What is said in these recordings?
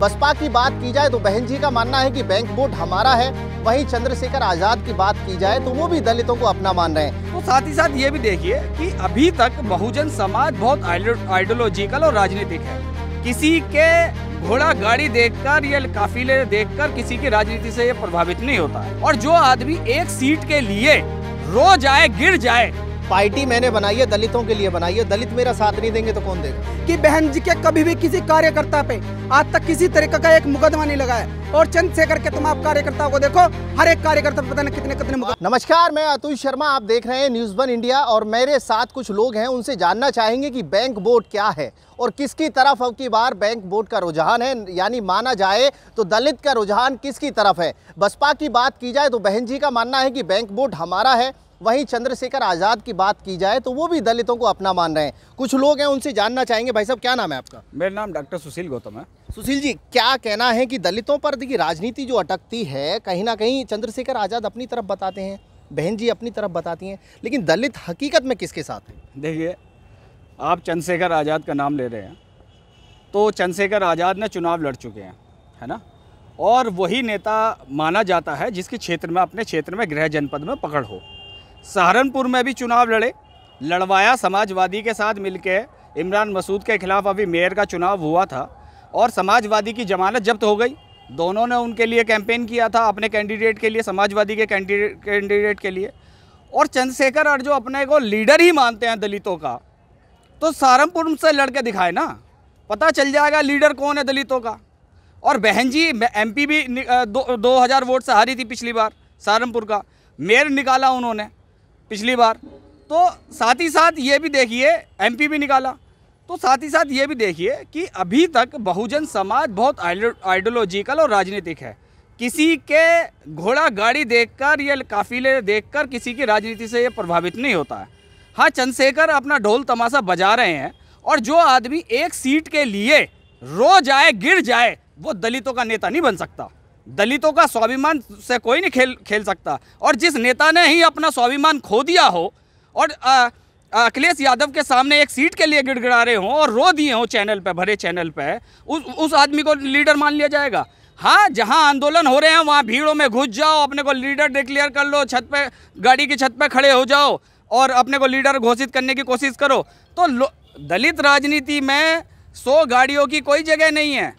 बसपा की बात की जाए तो बहन जी का मानना है कि बैंक बोर्ड हमारा है वहीं चंद्रशेखर आजाद की बात की जाए तो वो भी दलितों को अपना मान रहे हैं तो साथ ही साथ ये भी देखिए कि अभी तक बहुजन समाज बहुत आइडियोलॉजिकल और राजनीतिक है किसी के घोड़ा गाड़ी देखकर या काफिले देखकर किसी की राजनीति से ये प्रभावित नहीं होता और जो आदमी एक सीट के लिए रो जाए गिर जाए पार्टी मैंने बनाई है दलितों के लिए बनाई है दलित मेरा साथ नहीं देंगे तो कौन देगा कि बहन जी के कभी भी किसी कार्यकर्ता पे आज तक किसी तरीके का एक मुकदमा नहीं लगाया और चंद से करके तुम आप कार्यकर्ताओं को देखो हर एक कार्यकर्ता पता नहीं कितने कितने नमस्कार मैं अतुल शर्मा आप देख रहे हैं न्यूज वन इंडिया और मेरे साथ कुछ लोग हैं उनसे जानना चाहेंगे की बैंक बोर्ड क्या है और किसकी तरफ अब की बार बैंक बोर्ड का रुझान है यानी माना जाए तो दलित का रुझान किसकी तरफ है बसपा की बात की जाए तो बहन जी का मानना है कि बैंक बोर्ड हमारा है वहीं चंद्रशेखर आज़ाद की बात की जाए तो वो भी दलितों को अपना मान रहे हैं कुछ लोग हैं उनसे जानना चाहेंगे भाई साहब क्या नाम है आपका मेरा नाम डॉक्टर सुशील गौतम है सुशील जी क्या कहना है कि दलितों पर देखिए राजनीति जो अटकती है कहीं ना कहीं चंद्रशेखर आज़ाद अपनी तरफ बताते हैं बहन जी अपनी तरफ बताती हैं लेकिन दलित हकीकत में किसके साथ हैं देखिए आप चंद्रशेखर आज़ाद का नाम ले रहे हैं तो चंद्रशेखर आज़ाद ने चुनाव लड़ चुके हैं है ना और वही नेता माना जाता है जिसके क्षेत्र में अपने क्षेत्र में गृह जनपद में पकड़ हो सहारनपुर में भी चुनाव लड़े लड़वाया समाजवादी के साथ मिलकर इमरान मसूद के खिलाफ अभी मेयर का चुनाव हुआ था और समाजवादी की जमानत जब्त हो गई दोनों ने उनके लिए कैंपेन किया था अपने कैंडिडेट के लिए समाजवादी के कैंडिडेट के लिए और चंद्रशेखर और जो अपने को लीडर ही मानते हैं दलितों का तो सहारनपुर से लड़के दिखाए ना पता चल जाएगा लीडर कौन है दलितों का और बहन जी एम भी दो, दो हज़ार वोट से हारी थी पिछली बार सहारनपुर का मेयर निकाला उन्होंने पिछली बार तो साथ ही साथ ये भी देखिए एमपी भी निकाला तो साथ ही साथ ये भी देखिए कि अभी तक बहुजन समाज बहुत आइडियोलॉजिकल और राजनीतिक है किसी के घोड़ा गाड़ी देखकर या काफिले देखकर किसी की राजनीति से ये प्रभावित नहीं होता है हाँ चंद्रशेखर अपना ढोल तमाशा बजा रहे हैं और जो आदमी एक सीट के लिए रो जाए गिर जाए वो दलितों का नेता नहीं बन सकता दलितों का स्वाभिमान से कोई नहीं खेल खेल सकता और जिस नेता ने ही अपना स्वाभिमान खो दिया हो और अखिलेश यादव के सामने एक सीट के लिए गिड़गिड़ा रहे हों और रो दिए हों चैनल पर भरे चैनल पर उस उस आदमी को लीडर मान लिया जाएगा हाँ जहाँ आंदोलन हो रहे हैं वहाँ भीड़ों में घुस जाओ अपने को लीडर डिक्लेयर कर लो छत पर गाड़ी की छत पर खड़े हो जाओ और अपने को लीडर घोषित करने की कोशिश करो तो दलित राजनीति में सौ गाड़ियों की कोई जगह नहीं है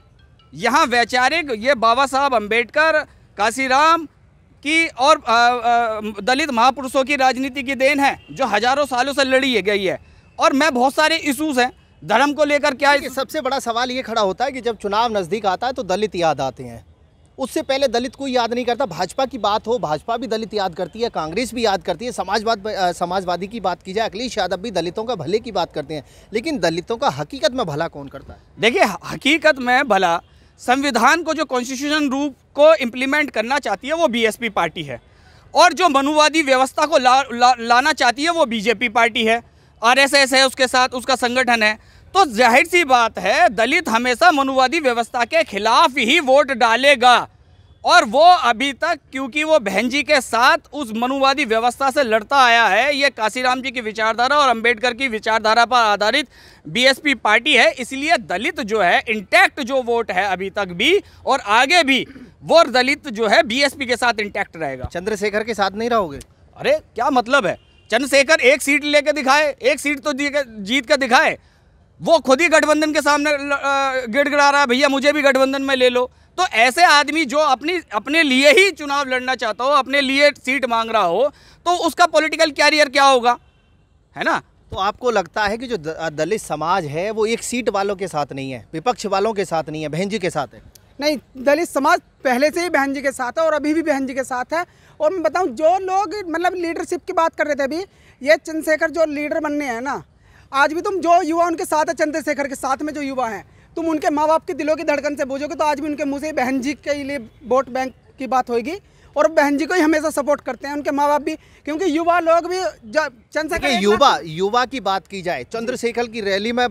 यहाँ वैचारिक ये बाबा साहब अम्बेडकर काशीराम की और दलित महापुरुषों की राजनीति की देन है जो हजारों सालों से लड़ी गई है और मैं बहुत सारे इशूज़ हैं धर्म को लेकर क्या है सबसे बड़ा सवाल ये खड़ा होता है कि जब चुनाव नज़दीक आता है तो दलित याद आते हैं उससे पहले दलित कोई याद नहीं करता भाजपा की बात हो भाजपा भी दलित याद करती है कांग्रेस भी याद करती है समाजवाद समाजवादी की बात की जाए अखिलेश यादव भी दलितों का भले की बात करते हैं लेकिन दलितों का हकीकत में भला कौन करता है देखिए हकीकत में भला संविधान को जो कॉन्स्टिट्यूशन रूप को इम्प्लीमेंट करना चाहती है वो बीएसपी पार्टी है और जो मनुवादी व्यवस्था को ला, ला, लाना चाहती है वो बीजेपी पार्टी है आरएसएस है उसके साथ उसका संगठन है तो जाहिर सी बात है दलित हमेशा मनुवादी व्यवस्था के खिलाफ ही वोट डालेगा और वो अभी तक क्योंकि वो बहन जी के साथ उस मनुवादी व्यवस्था से लड़ता आया है ये काशीराम जी की विचारधारा और अंबेडकर की विचारधारा पर आधारित बीएसपी पार्टी है इसलिए दलित जो है इंटैक्ट जो वोट है अभी तक भी और आगे भी वो दलित जो है बीएसपी के साथ इंटैक्ट रहेगा चंद्रशेखर के साथ नहीं रहोगे अरे क्या मतलब है चंद्रशेखर एक सीट लेकर दिखाए एक सीट तो जीत के दिखाए वो खुद ही गठबंधन के सामने गिड़गड़ा रहा है भैया मुझे भी गठबंधन में ले लो तो ऐसे आदमी जो अपनी अपने लिए ही चुनाव लड़ना चाहता हो अपने लिए सीट मांग रहा हो तो उसका पॉलिटिकल कैरियर क्या होगा है ना तो आपको लगता है कि जो दलित समाज है वो एक सीट वालों के साथ नहीं है विपक्ष वालों के साथ नहीं है बहन जी के साथ है नहीं दलित समाज पहले से ही बहन जी के साथ है और अभी भी बहन जी के साथ है और मैं बताऊँ जो लोग मतलब लीडरशिप की बात कर रहे थे अभी ये चंद्रशेखर जो लीडर बनने हैं ना आज भी तुम जो युवा उनके साथ है चंद्रशेखर के साथ में जो युवा हैं तुम उनके माँ बाप के दिलों की धड़कन से बोझोगे तो आज भी उनके मुँह से बहन जी के लिए वोट बैंक की बात होगी और बहन जी को ही हमेशा सपोर्ट करते हैं उनके माँ बाप भी क्योंकि युवा लोग भी चंद्रशेखर युवा युवा की बात की जाए चंद्रशेखर की रैली में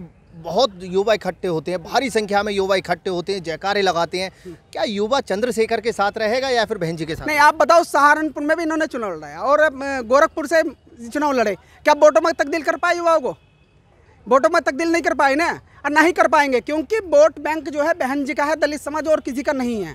बहुत युवा इकट्ठे होते हैं भारी संख्या में युवा इकट्ठे होते हैं जयकारे लगाते हैं क्या युवा चंद्रशेखर के साथ रहेगा या फिर बहन जी के साथ नहीं आप बताओ सहारनपुर में भी इन्होंने चुनाव लड़ाया और गोरखपुर से चुनाव लड़े क्या वोटों में तकदील कर पाए युवाओं को वोटों में तब्दील नहीं कर पाए ना और नहीं कर पाएंगे क्योंकि वोट बैंक जो है बहन जी का है दलित समाज और किसी का नहीं है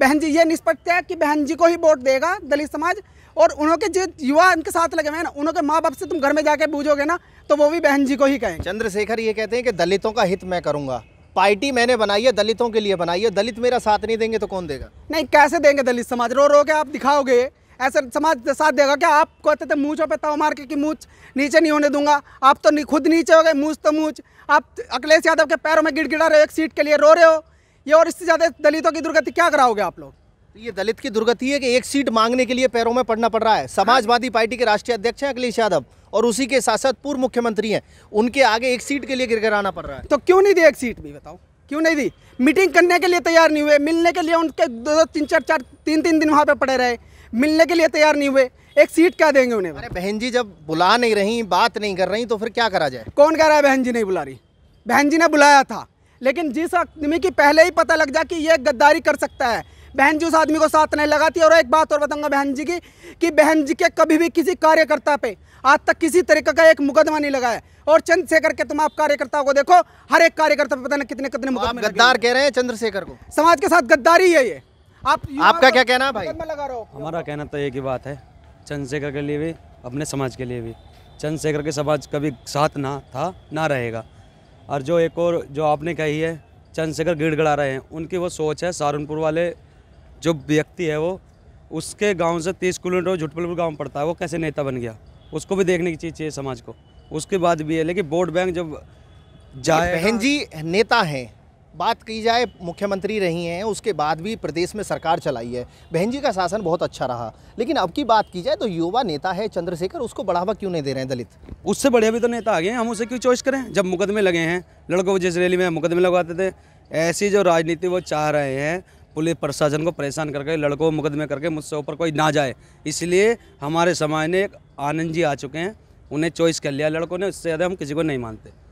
बहन जी ये निष्पक्ष है कि बहन जी को ही वोट देगा दलित समाज और उनके जो युवा इनके साथ लगे हुए हैं ना उनके माँ बाप से तुम घर में जाके पूछोगे ना तो वो भी बहन जी को ही कहें चंद्रशेखर ये कहते हैं कि दलितों का हित मैं करूँगा पार्टी मैंने बनाई है दलितों के लिए बनाई है दलित मेरा साथ नहीं देंगे तो कौन देगा नहीं कैसे देंगे दलित समाज रो रो के आप दिखाओगे ऐसे समाज साथ देगा क्या आप कहते थे मूछों पर तव मार के कि मूछ नीचे नहीं होने दूंगा आप तो खुद नीचे हो गए मूछ तो मूछ आप अखिलेश यादव के पैरों में गिड़गिड़ा रहे हो एक सीट के लिए रो रहे हो ये और इससे ज़्यादा दलितों की दुर्गति क्या कराओगे आप लोग तो ये दलित की दुर्गति है कि एक सीट मांगने के लिए पैरों में पड़ना पड़ रहा है समाजवादी हाँ। पार्टी के राष्ट्रीय अध्यक्ष हैं अखिलेश यादव और उसी के साथ साथ पूर्व मुख्यमंत्री हैं उनके आगे एक सीट के लिए गिरगिराना पड़ रहा है तो क्यों नहीं दी एक सीट भी बताओ क्यों नहीं दी मीटिंग करने के लिए तैयार नहीं हुए मिलने के लिए उनके दो दो तीन चार चार तीन तीन दिन वहाँ पे पड़े रहे मिलने के लिए तैयार नहीं हुए एक सीट क्या देंगे उन्हें अरे बहन जी जब बुला नहीं रही बात नहीं कर रही तो फिर क्या करा जाए कौन कह रहा है बहन जी नहीं बुला रही बहन जी ने बुलाया था लेकिन जिस आदमी की पहले ही पता लग जाए कि ये गद्दारी कर सकता है बहन जी उस आदमी को साथ नहीं लगाती और एक बात और बताऊंगा बहन जी की कि बहन जी के कभी भी किसी कार्यकर्ता पे आज तक किसी तरीके का एक मुकदमा नहीं लगा है और चंद्रशेखर के तुम आप कार्यकर्ता को देखो हर एक कार्यकर्ता पता नहीं कितने कितने मुकदमे गद्दार कह रहे हैं चंद्रशेखर को समाज के साथ गद्दारी है ये आप आपका क्या कहना है भाई लगा हमारा कहना तो एक ही बात है चंद्रशेखर के लिए भी अपने समाज के लिए भी चंद्रशेखर के समाज कभी साथ ना था ना रहेगा और जो एक और जो आपने कही है चंद्रशेखर गिड़गड़ा रहे हैं उनकी वो सोच है सहारनपुर वाले जो व्यक्ति है वो उसके गांव से तीस किलोमीटर झुटपलपुर गांव पड़ता है वो कैसे नेता बन गया उसको भी देखने की चीज़ चाहिए समाज को उसके बाद भी है लेकिन वोट बैंक जब जाए बहन जी नेता हैं बात की जाए मुख्यमंत्री रही हैं उसके बाद भी प्रदेश में सरकार चलाई है बहन जी का शासन बहुत अच्छा रहा लेकिन अब की बात की जाए तो युवा नेता है चंद्रशेखर उसको बढ़ावा क्यों नहीं दे रहे हैं दलित उससे बढ़िया भी तो नेता आ गए हैं हम उसे क्यों चॉइस करें जब मुकदमे लगे हैं लड़कों को जिस रैली में मुकदमे लगवाते थे ऐसी जो राजनीति वो चाह रहे हैं पुलिस प्रशासन को परेशान करके लड़कों को मुकदमे करके मुझसे ऊपर कोई ना जाए इसलिए हमारे समाज ने एक आनंद जी आ चुके हैं उन्हें चॉइस कर लिया लड़कों ने उससे ज़्यादा हम किसी को नहीं मानते